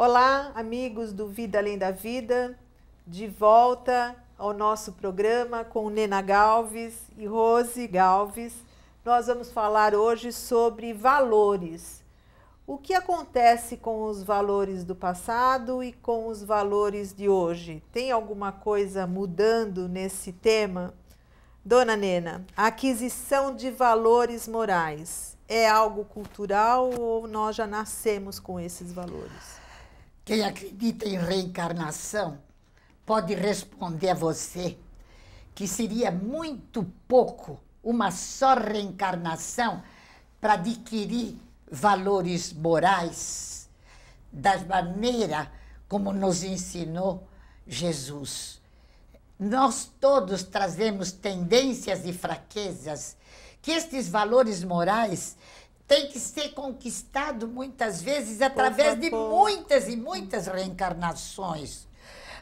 Olá, amigos do Vida Além da Vida, de volta ao nosso programa com Nena Galves e Rose Galves. Nós vamos falar hoje sobre valores. O que acontece com os valores do passado e com os valores de hoje? Tem alguma coisa mudando nesse tema? Dona Nena, a aquisição de valores morais é algo cultural ou nós já nascemos com esses valores? Quem acredita em reencarnação pode responder a você que seria muito pouco uma só reencarnação para adquirir valores morais da maneira como nos ensinou Jesus. Nós todos trazemos tendências e fraquezas que estes valores morais tem que ser conquistado muitas vezes através de muitas e muitas reencarnações.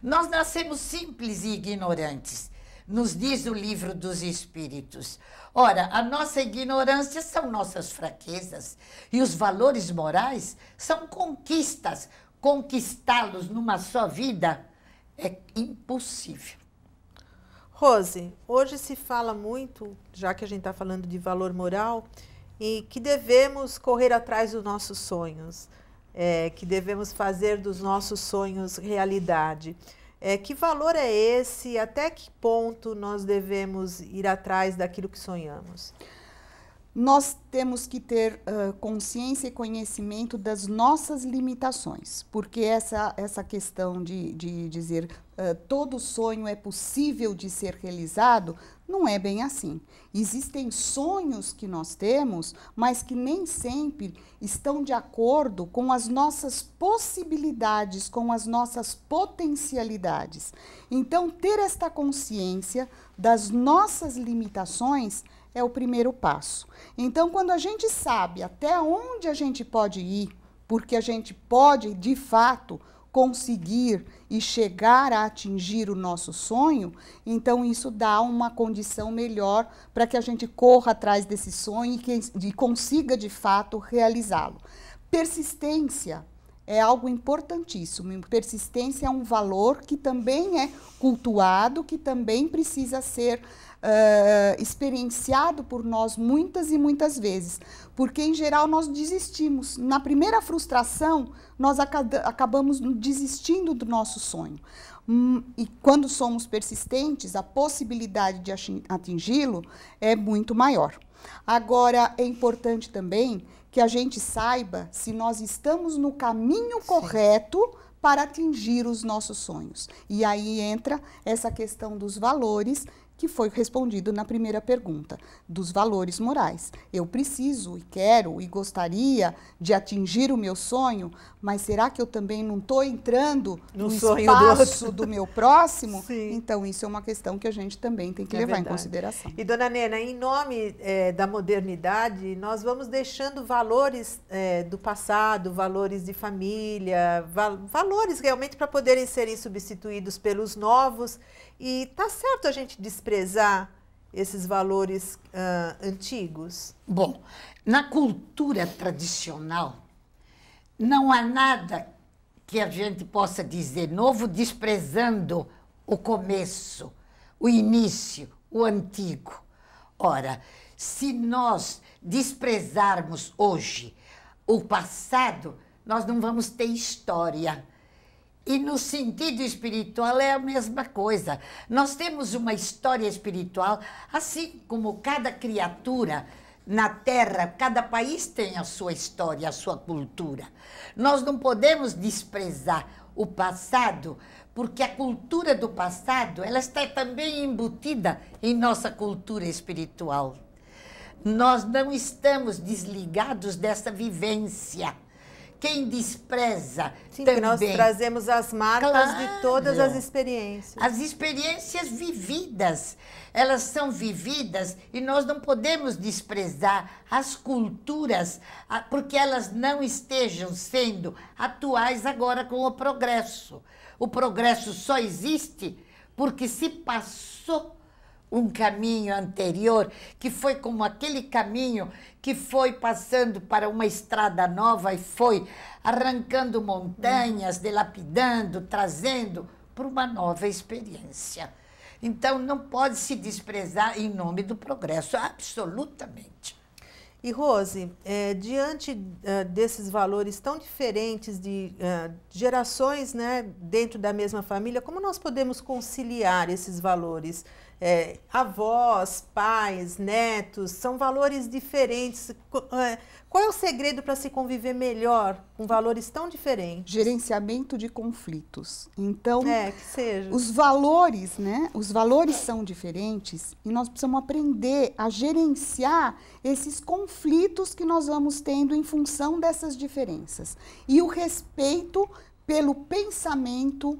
Nós nascemos simples e ignorantes, nos diz o livro dos Espíritos. Ora, a nossa ignorância são nossas fraquezas e os valores morais são conquistas. Conquistá-los numa só vida é impossível. Rose, hoje se fala muito, já que a gente está falando de valor moral, e que devemos correr atrás dos nossos sonhos, é, que devemos fazer dos nossos sonhos realidade. É, que valor é esse? Até que ponto nós devemos ir atrás daquilo que sonhamos? nós temos que ter uh, consciência e conhecimento das nossas limitações, porque essa, essa questão de, de dizer uh, todo sonho é possível de ser realizado não é bem assim. Existem sonhos que nós temos, mas que nem sempre estão de acordo com as nossas possibilidades, com as nossas potencialidades. Então, ter esta consciência das nossas limitações é o primeiro passo. Então, quando a gente sabe até onde a gente pode ir, porque a gente pode de fato conseguir e chegar a atingir o nosso sonho, então isso dá uma condição melhor para que a gente corra atrás desse sonho e, que, e consiga de fato realizá-lo. Persistência é algo importantíssimo. Persistência é um valor que também é cultuado, que também precisa ser uh, experienciado por nós muitas e muitas vezes, porque em geral nós desistimos. Na primeira frustração, nós acabamos desistindo do nosso sonho. Hum, e quando somos persistentes, a possibilidade de atingi-lo é muito maior. Agora, é importante também que a gente saiba se nós estamos no caminho Sim. correto para atingir os nossos sonhos. E aí entra essa questão dos valores que foi respondido na primeira pergunta, dos valores morais. Eu preciso e quero e gostaria de atingir o meu sonho, mas será que eu também não estou entrando no, no espaço do, do, meu próximo? Sim. Então, isso é uma questão que a gente também tem que é levar verdade. em consideração. E, dona Nena, em nome é, da modernidade, nós vamos deixando valores é, do passado, valores de família, val valores realmente para poderem serem substituídos pelos novos e tá certo a gente desprezar esses valores uh, antigos? Bom, na cultura tradicional, não há nada que a gente possa dizer novo desprezando o começo, o início, o antigo. Ora, se nós desprezarmos hoje o passado, nós não vamos ter história e no sentido espiritual é a mesma coisa. Nós temos uma história espiritual, assim como cada criatura na Terra, cada país tem a sua história, a sua cultura. Nós não podemos desprezar o passado, porque a cultura do passado, ela está também embutida em nossa cultura espiritual. Nós não estamos desligados dessa vivência quem despreza Sim, também. Nós trazemos as marcas claro. de todas as experiências. As experiências vividas, elas são vividas e nós não podemos desprezar as culturas porque elas não estejam sendo atuais agora com o progresso. O progresso só existe porque se passou um caminho anterior, que foi como aquele caminho que foi passando para uma estrada nova e foi arrancando montanhas, delapidando, trazendo para uma nova experiência. Então, não pode se desprezar em nome do progresso, absolutamente. E Rose, é, diante é, desses valores tão diferentes de é, gerações né, dentro da mesma família, como nós podemos conciliar esses valores? é, avós, pais, netos, são valores diferentes. É, qual é o segredo para se conviver melhor com valores tão diferentes? Gerenciamento de conflitos. Então, é, que seja. os valores, né? Os valores são diferentes e nós precisamos aprender a gerenciar esses conflitos que nós vamos tendo em função dessas diferenças. E o respeito pelo pensamento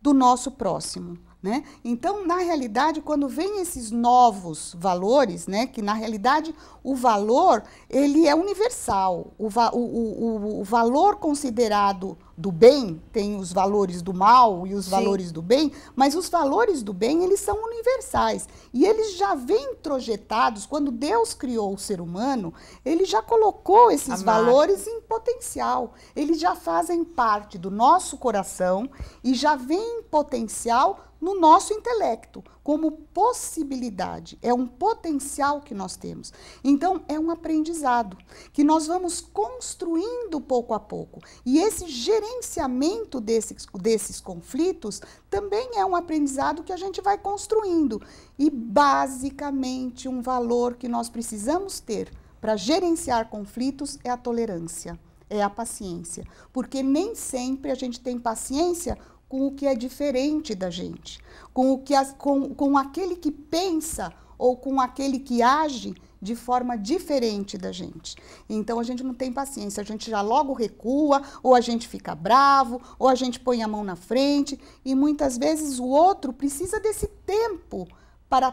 do nosso próximo. Né? Então, na realidade, quando vem esses novos valores, né, que na realidade o valor ele é universal, o, va o, o, o valor considerado do bem, tem os valores do mal e os Sim. valores do bem, mas os valores do bem, eles são universais. E eles já vêm projetados, quando Deus criou o ser humano, ele já colocou esses valores em potencial. Eles já fazem parte do nosso coração e já vêm em potencial no nosso intelecto, como possibilidade, é um potencial que nós temos. Então, é um aprendizado que nós vamos construindo pouco a pouco. E esse gerenciamento gerenciamento desses, desses conflitos também é um aprendizado que a gente vai construindo. E, basicamente, um valor que nós precisamos ter para gerenciar conflitos é a tolerância, é a paciência. Porque nem sempre a gente tem paciência com o que é diferente da gente, com, o que, com, com aquele que pensa ou com aquele que age de forma diferente da gente. Então a gente não tem paciência, a gente já logo recua, ou a gente fica bravo, ou a gente põe a mão na frente, e muitas vezes o outro precisa desse tempo para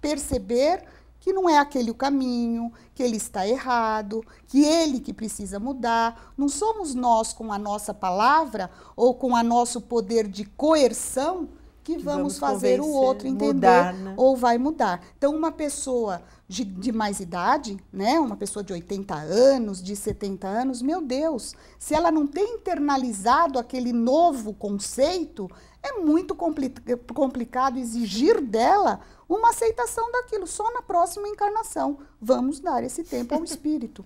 perceber que não é aquele o caminho, que ele está errado, que ele que precisa mudar. Não somos nós com a nossa palavra ou com o nosso poder de coerção que vamos, vamos fazer o outro entender mudar, né? ou vai mudar. Então, uma pessoa de, de, mais idade, né, uma pessoa de 80 anos, de 70 anos, meu Deus, se ela não tem internalizado aquele novo conceito, é muito compli complicado exigir dela uma aceitação daquilo. Só na próxima encarnação vamos dar esse tempo ao espírito.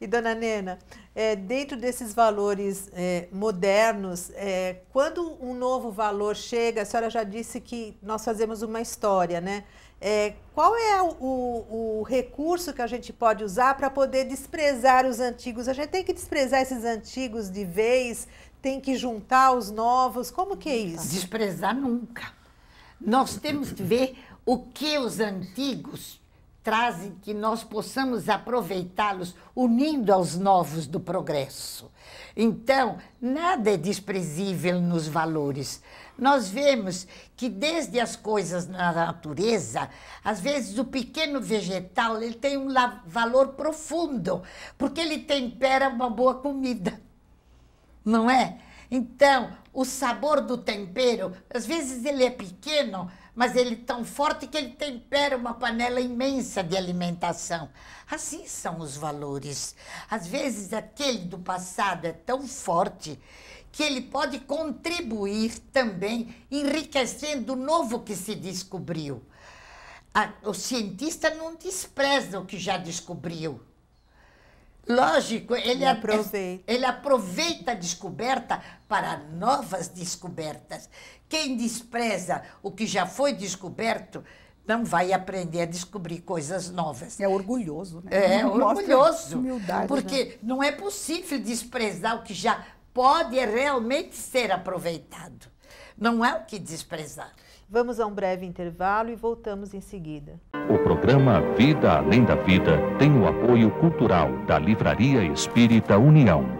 E dona Nena, é, dentro desses valores é, modernos, é, quando um novo valor chega, a senhora já disse que nós fazemos uma história, né? É, qual é o, o, o, recurso que a gente pode usar para poder desprezar os antigos? A gente tem que desprezar esses antigos de vez, tem que juntar os novos. Como que é isso? Desprezar nunca. Nós temos que ver o que os antigos trazem que nós possamos aproveitá-los unindo aos novos do progresso. Então, nada é desprezível nos valores. Nós vemos que desde as coisas na natureza, às vezes o pequeno vegetal, ele tem um valor profundo, porque ele tempera uma boa comida. Não é? Então, o sabor do tempero, às vezes ele é pequeno, mas ele é tão forte que ele tempera uma panela imensa de alimentação. Assim são os valores. Às vezes aquele do passado é tão forte que ele pode contribuir também enriquecendo o novo que se descobriu. A, o cientista não despreza o que já descobriu. Lógico, ele, ele aproveita a descoberta para novas descobertas quem despreza o que já foi descoberto não vai aprender a descobrir coisas novas. É orgulhoso, né? É orgulhoso. Humildade, porque né? não é possível desprezar o que já pode realmente ser aproveitado. Não é o que desprezar. Vamos a um breve intervalo e voltamos em seguida. O programa Vida Além da Vida tem o apoio cultural da Livraria Espírita União.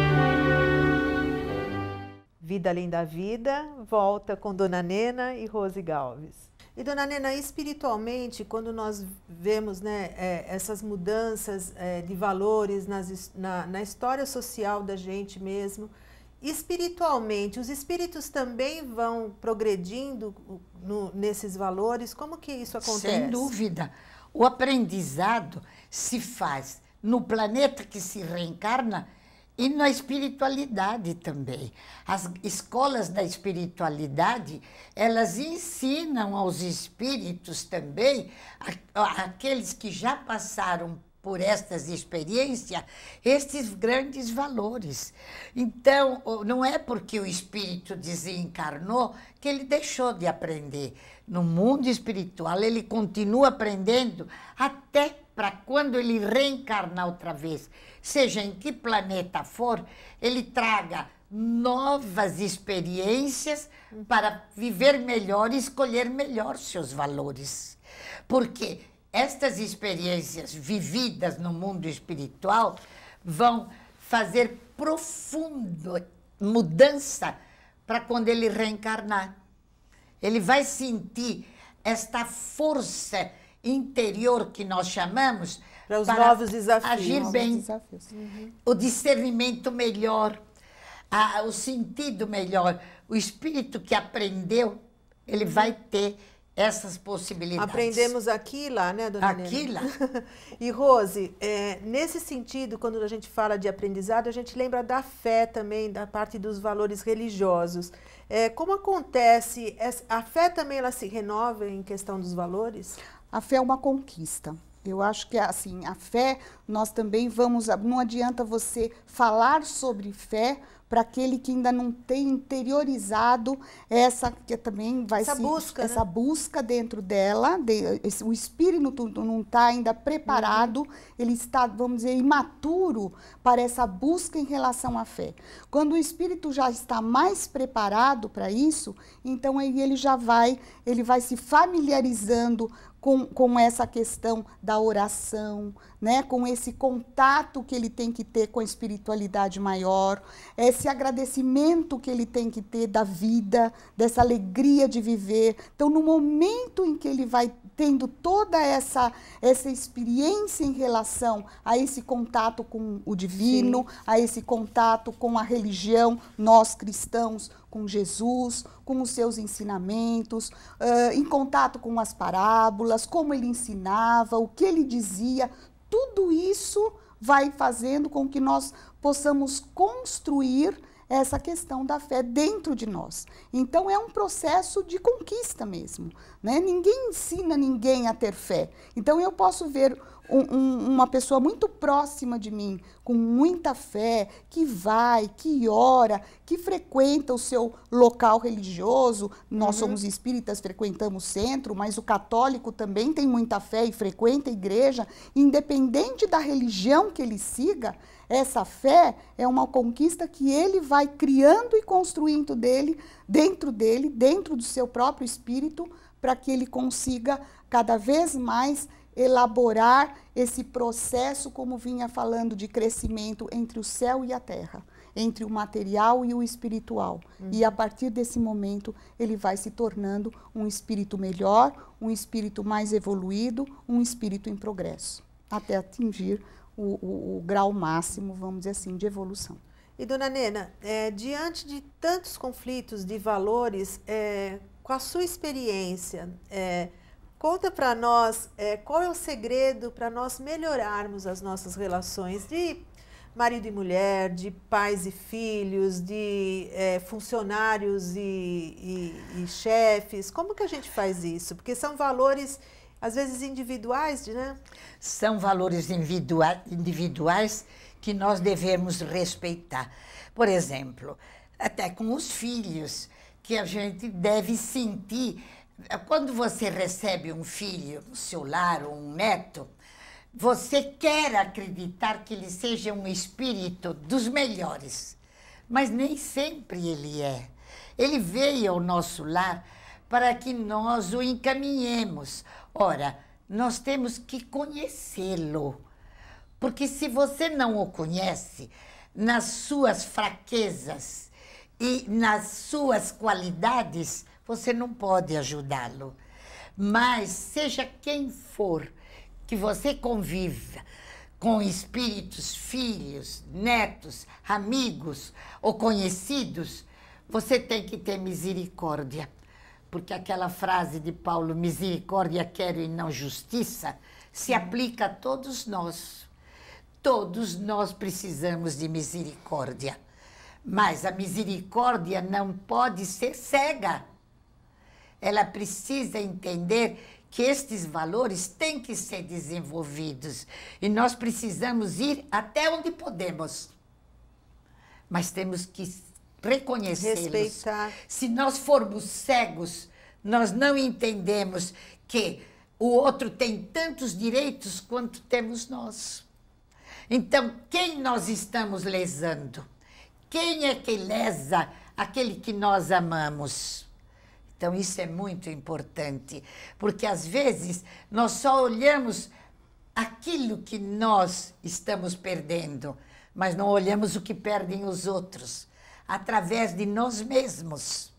Vida Além da Vida, volta com Dona Nena e Rose Galves. E dona Nena, espiritualmente, quando nós vemos né, é, essas mudanças é, de valores nas, na, na, história social da gente mesmo, espiritualmente, os espíritos também vão progredindo no, nesses valores? Como que isso acontece? Sem dúvida. O aprendizado se faz no planeta que se reencarna e na espiritualidade também. As escolas da espiritualidade, elas ensinam aos espíritos também, aqueles que já passaram por estas experiências, estes grandes valores. Então, não é porque o espírito desencarnou que ele deixou de aprender. No mundo espiritual, ele continua aprendendo até para quando ele reencarnar outra vez, seja em que planeta for, ele traga novas experiências para viver melhor e escolher melhor seus valores. Porque estas experiências vividas no mundo espiritual vão fazer profunda mudança para quando ele reencarnar. Ele vai sentir esta força interior que nós chamamos para os para novos desafios. Agir bem. Desafios. Uhum. O discernimento melhor, a, o sentido melhor. O espírito que aprendeu, ele uhum. vai ter essas possibilidades. Aprendemos aqui e lá, né, dona Aqui e lá. e, Rose, é, nesse sentido, quando a gente fala de aprendizado, a gente lembra da fé também, da parte dos valores religiosos. É, como acontece? A fé também ela se renova em questão dos valores? A fé é uma conquista. Eu acho que assim, a fé, nós também vamos. Não adianta você falar sobre fé para aquele que ainda não tem interiorizado essa que também vai essa se, busca, essa né? busca dentro dela, de, esse, o espírito não está ainda preparado, uhum. ele está, vamos dizer, imaturo para essa busca em relação à fé. Quando o espírito já está mais preparado para isso, então aí ele já vai, ele vai se familiarizando com, com essa questão da oração, né? com esse contato que ele tem que ter com a espiritualidade maior, esse agradecimento que ele tem que ter da vida, dessa alegria de viver. Então, no momento em que ele vai tendo toda essa, essa experiência em relação a esse contato com o divino, Sim. a esse contato com a religião, nós cristãos, com Jesus, com os seus ensinamentos, uh, em contato com as parábolas, como ele ensinava, o que ele dizia, tudo isso vai fazendo com que nós possamos construir essa questão da fé dentro de nós. Então é um processo de conquista mesmo, né? Ninguém ensina ninguém a ter fé. Então eu posso ver um, uma pessoa muito próxima de mim, com muita fé, que vai, que ora, que frequenta o seu local religioso. Nós uhum. somos espíritas, frequentamos centro, mas o católico também tem muita fé e frequenta a igreja. Independente da religião que ele siga, essa fé é uma conquista que ele vai criando e construindo dele, dentro dele, dentro do seu próprio espírito, para que ele consiga cada vez mais elaborar esse processo, como vinha falando, de crescimento entre o céu e a terra, entre o material e o espiritual. Uhum. E a partir desse momento, ele vai se tornando um espírito melhor, um espírito mais evoluído, um espírito em progresso, até atingir o, o, o grau máximo, vamos dizer assim, de evolução. E dona Nena, é, diante de tantos conflitos de valores, é, com a sua experiência, é, Conta para nós é, qual é o segredo para nós melhorarmos as nossas relações de marido e mulher, de pais e filhos, de é, funcionários e, e, e, chefes. Como que a gente faz isso? Porque são valores às vezes individuais, né? São valores individua individuais que nós devemos respeitar. Por exemplo, até com os filhos, que a gente deve sentir é, quando você recebe um filho no seu lar, ou um neto, você quer acreditar que ele seja um espírito dos melhores, mas nem sempre ele é. Ele veio ao nosso lar para que nós o encaminhemos. Ora, nós temos que conhecê-lo, porque se você não o conhece, nas suas fraquezas e nas suas qualidades, você não pode ajudá-lo. Mas, seja quem for, que você conviva com espíritos, filhos, netos, amigos ou conhecidos, você tem que ter misericórdia. Porque aquela frase de Paulo, misericórdia quero e não justiça, se hum. aplica a todos nós. Todos nós precisamos de misericórdia. Mas a misericórdia não pode ser cega ela precisa entender que estes valores têm que ser desenvolvidos e nós precisamos ir até onde podemos. Mas temos que reconhecê-los. Respeitar. Se nós formos cegos, nós não entendemos que o outro tem tantos direitos quanto temos nós. Então, quem nós estamos lesando? Quem é que lesa aquele que nós amamos? Então, isso é muito importante, porque às vezes nós só olhamos aquilo que nós estamos perdendo, mas não olhamos o que perdem os outros, através de nós mesmos.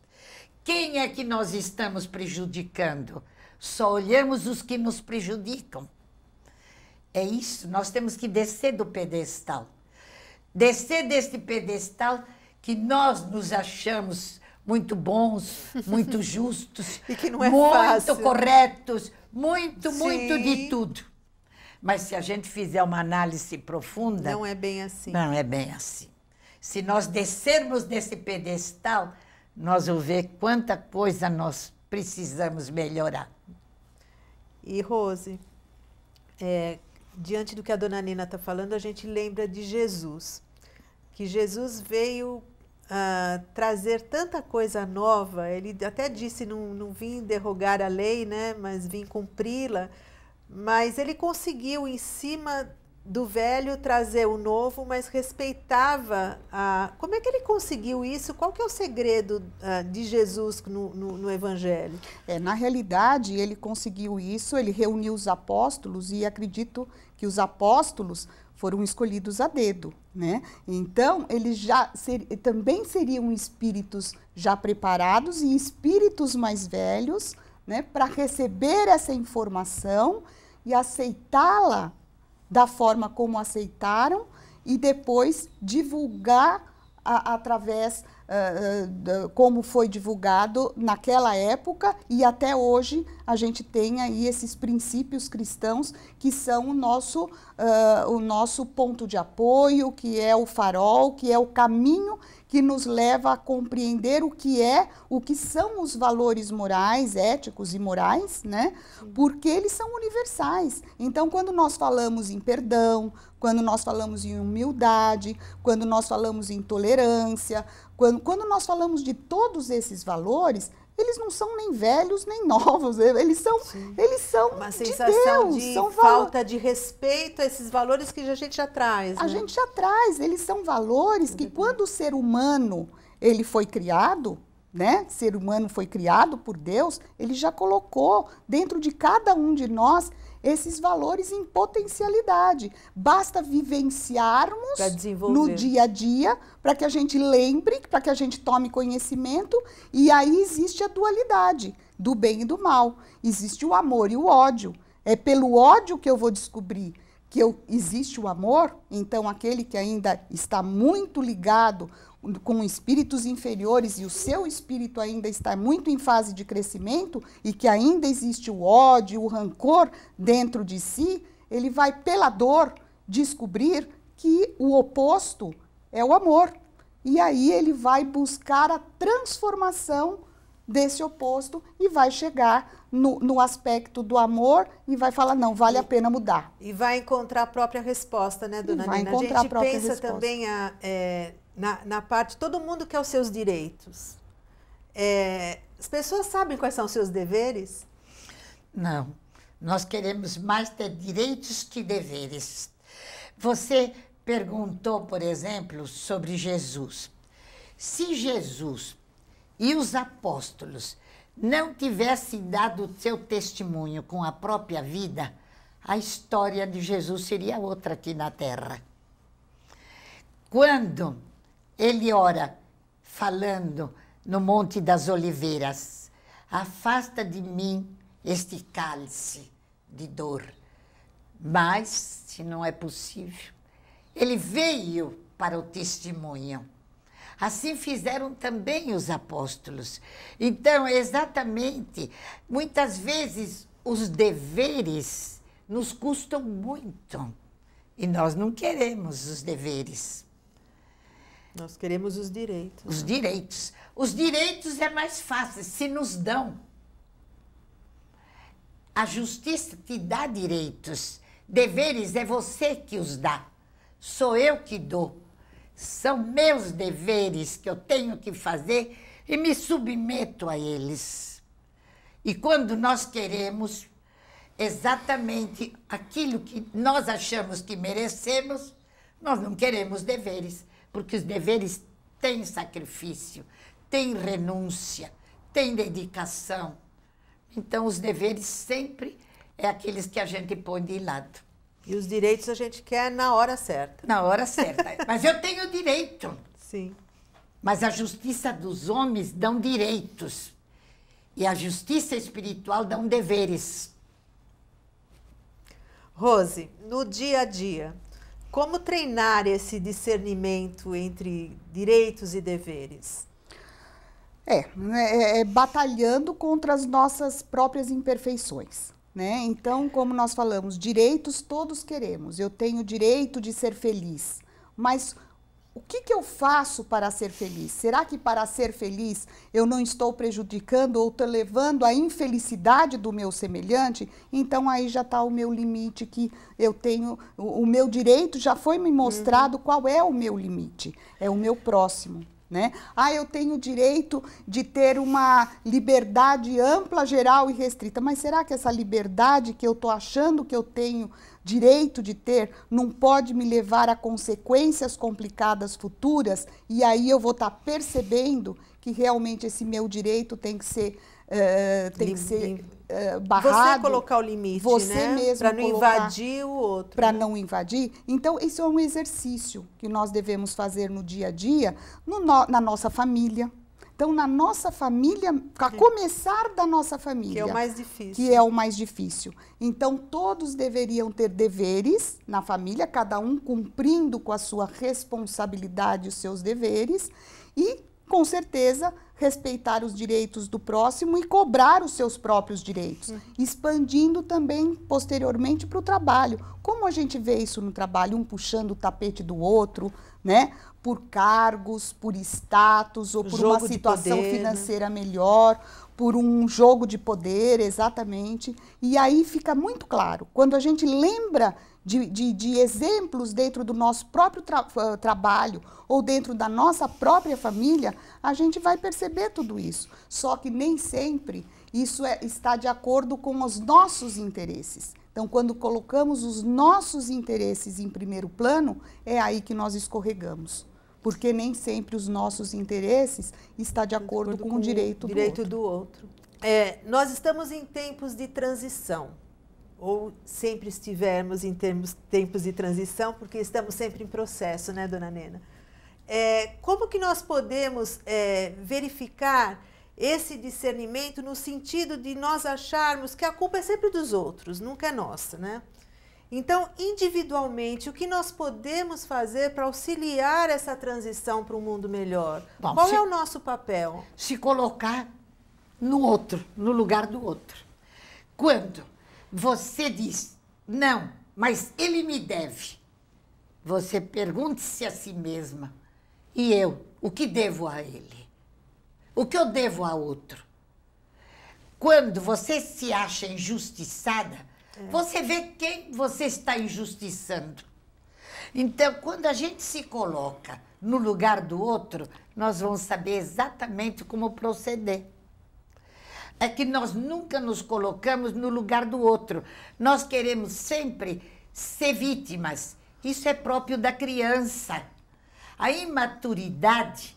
Quem é que nós estamos prejudicando? Só olhamos os que nos prejudicam. É isso, nós temos que descer do pedestal. Descer deste pedestal que nós nos achamos muito bons, muito justos, e que não é muito fácil. corretos, muito, Sim. muito de tudo. Mas se a gente fizer uma análise profunda. Não é bem assim. Não é bem assim. Se nós descermos desse pedestal, nós vamos ver quanta coisa nós precisamos melhorar. E, Rose, é, diante do que a dona Nina está falando, a gente lembra de Jesus. Que Jesus veio uh, trazer tanta coisa nova. Ele até disse: não, não vim derrogar a lei, né, mas vim cumpri-la. Mas ele conseguiu, em cima do velho, trazer o novo, mas respeitava a. Como é que ele conseguiu isso? Qual que é o segredo uh, de Jesus no, no, no Evangelho? É, na realidade, ele conseguiu isso, ele reuniu os apóstolos e acredito que os apóstolos foram escolhidos a dedo, né? Então, eles já ser, também seriam espíritos já preparados e espíritos mais velhos, né, para receber essa informação e aceitá-la da forma como aceitaram e depois divulgar a, através uh, eh, eh, de, como foi divulgado naquela época e até hoje a gente tem aí esses princípios cristãos que são o nosso, uh, o nosso ponto de apoio, que é o farol, que é o caminho que nos leva a compreender o que é, o que são os valores morais, éticos e morais, né? Porque eles são universais. Então, quando nós falamos em perdão, quando nós falamos em humildade, quando nós falamos em tolerância, quando, quando nós falamos de todos esses valores, eles não são nem velhos nem novos, eles são, eles são uma de sensação Deus, de falta valo... de respeito a esses valores que a gente já traz. A né? gente já traz, eles são valores que quando o ser humano ele foi criado, né? Ser humano foi criado por Deus, ele já colocou dentro de cada um de nós esses valores em potencialidade. Basta vivenciarmos no dia a dia para que a gente lembre, para que a gente tome conhecimento. E aí existe a dualidade do bem e do mal. Existe o amor e o ódio. É pelo ódio que eu vou descobrir que eu, existe o amor, então aquele que ainda está muito ligado com espíritos inferiores e o seu espírito ainda está muito em fase de crescimento e que ainda existe o ódio, o rancor dentro de si, ele vai pela dor descobrir que o oposto é o amor. E aí ele vai buscar a transformação desse oposto e vai chegar no, no aspecto do amor e vai falar, não, vale e, a pena mudar. E vai encontrar a própria resposta, né, dona e vai Nina? Encontrar a, gente a pensa resposta. também a, é, na, na parte, todo mundo quer os seus direitos. É, as pessoas sabem quais são os seus deveres? Não. Nós queremos mais ter direitos que deveres. Você perguntou, por exemplo, sobre Jesus. Se Jesus e os apóstolos não tivessem dado seu testemunho com a própria vida, a história de Jesus seria outra aqui na terra. Quando ele ora, falando no Monte das Oliveiras, afasta de mim este cálice de dor. Mas, se não é possível, ele veio para o testemunho. Assim fizeram também os apóstolos. Então, é exatamente, muitas vezes os deveres nos custam muito e nós não queremos os deveres. Nós queremos os direitos. Os né? direitos. Os direitos é mais fácil, se nos dão. A justiça te dá direitos. Deveres é você que os dá. Sou eu que dou. São meus deveres que eu tenho que fazer e me submeto a eles. E quando nós queremos exatamente aquilo que nós achamos que merecemos, nós não queremos deveres, porque os deveres têm sacrifício, têm renúncia, têm dedicação. Então, os deveres sempre é aqueles que a gente põe de lado. E os direitos a gente quer na hora certa. Na hora certa. Mas eu tenho direito. Sim. Mas a justiça dos homens dão direitos. E a justiça espiritual dão deveres. Rose, no dia a dia, como treinar esse discernimento entre direitos e deveres? É, é, é batalhando contra as nossas próprias imperfeições. Né? Então, como nós falamos, direitos todos queremos. Eu tenho o direito de ser feliz. Mas o que, que eu faço para ser feliz? Será que para ser feliz eu não estou prejudicando ou estou levando a infelicidade do meu semelhante? Então aí já está o meu limite que eu tenho, o, o meu direito já foi me mostrado uhum. qual é o meu limite, é o meu próximo. Né? Ah, eu tenho o direito de ter uma liberdade ampla, geral e restrita. Mas será que essa liberdade que eu estou achando que eu tenho direito de ter não pode me levar a consequências complicadas futuras? E aí eu vou estar tá percebendo que realmente esse meu direito tem que ser eh, tem Lim... que ser uh, barrado. Você colocar o limite, você né? mesmo para não invadir o outro. Para né? não invadir. Então isso é um exercício que nós devemos fazer no dia a dia, no, na nossa família. Então, na nossa família, a começar da nossa família. Que é o mais difícil. Que é o mais difícil. Então, todos deveriam ter deveres na família, cada um cumprindo com a sua responsabilidade os seus deveres. E, com certeza, respeitar os direitos do próximo e cobrar os seus próprios direitos, expandindo também posteriormente para o trabalho. Como a gente vê isso no trabalho, um puxando o tapete do outro, né? Por cargos, por status ou por jogo uma situação poder, né? financeira né? melhor, por um jogo de poder, exatamente. E aí fica muito claro, quando a gente lembra de, de, de exemplos dentro do nosso próprio tra trabalho ou dentro da nossa própria família, a gente vai perceber tudo isso. Só que nem sempre isso é, está de acordo com os nossos interesses. Então, quando colocamos os nossos interesses em primeiro plano, é aí que nós escorregamos. Porque nem sempre os nossos interesses estão de acordo, de acordo com, com, o direito, o direito do outro. Do outro. É, nós estamos em tempos de transição ou sempre estivermos em termos, tempos de transição, porque estamos sempre em processo, né, dona Nena? É, como que nós podemos é, verificar esse discernimento no sentido de nós acharmos que a culpa é sempre dos outros, nunca é nossa, né? Então, individualmente, o que nós podemos fazer para auxiliar essa transição para um mundo melhor? Bom, Qual se, é o nosso papel? Se colocar no outro, no lugar do outro. Quando você diz, não, mas ele me deve. Você pergunte-se a si mesma, e eu, o que devo a ele? O que eu devo a outro? Quando você se acha injustiçada, é. você vê quem você está injustiçando. Então, quando a gente se coloca no lugar do outro, nós vamos saber exatamente como proceder é que nós nunca nos colocamos no lugar do outro. Nós queremos sempre ser vítimas. Isso é próprio da criança. A imaturidade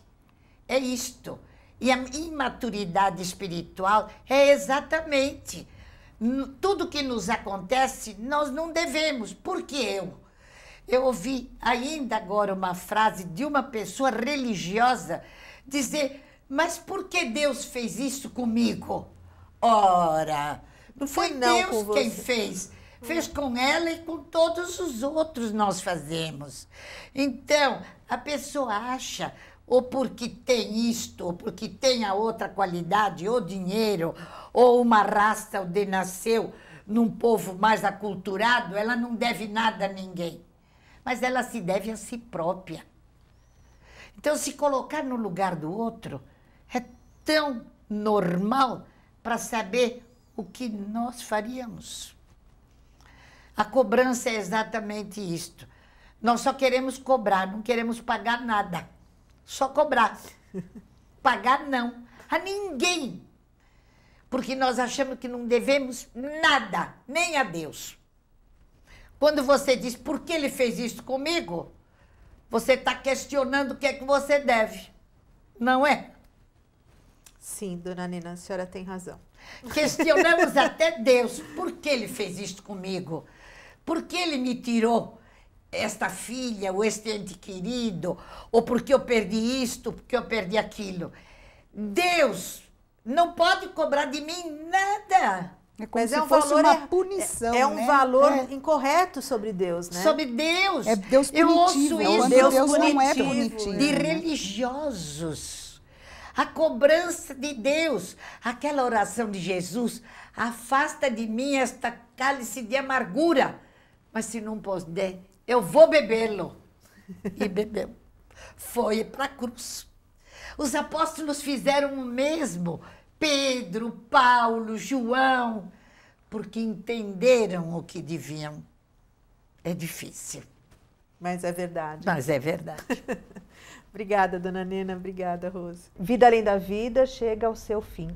é isto. E a imaturidade espiritual é exatamente tudo que nos acontece, nós não devemos. Por que eu? Eu ouvi ainda agora uma frase de uma pessoa religiosa dizer: Mas por que Deus fez isso comigo? Ora, não foi, foi não Deus quem fez. Hum. Fez com ela e com todos os outros nós fazemos. Então, a pessoa acha, ou porque tem isto, ou porque tem a outra qualidade, ou dinheiro, ou uma raça, ou de nasceu num povo mais aculturado, ela não deve nada a ninguém. Mas ela se deve a si própria. Então, se colocar no lugar do outro é tão normal para saber o que nós faríamos. A cobrança é exatamente isto. Nós só queremos cobrar, não queremos pagar nada. Só cobrar. Pagar não. A ninguém. Porque nós achamos que não devemos nada, nem a Deus. Quando você diz por que ele fez isso comigo, você está questionando o que é que você deve. Não é? Sim, dona Nina, a senhora tem razão. Questionamos até Deus, por que ele fez isto comigo? Por que ele me tirou esta filha, ou este ente querido? Ou porque eu perdi isto, porque eu perdi aquilo? Deus não pode cobrar de mim nada. É como Mas se é um fosse valor, uma é, punição. É, é um né? valor é. incorreto sobre Deus, né? Sobre Deus. É Deus punitivo. Eu ouço isso. Deus, Deus punitivo, não é punitivo. De né? religiosos a cobrança de Deus, aquela oração de Jesus, afasta de mim esta cálice de amargura, mas se não puder, eu vou bebê-lo. E bebeu. Foi para a cruz. Os apóstolos fizeram o mesmo, Pedro, Paulo, João, porque entenderam o que deviam. É difícil. Mas é verdade. Mas é verdade. Obrigada, dona Nena. Obrigada, Rose. Vida Além da Vida chega ao seu fim.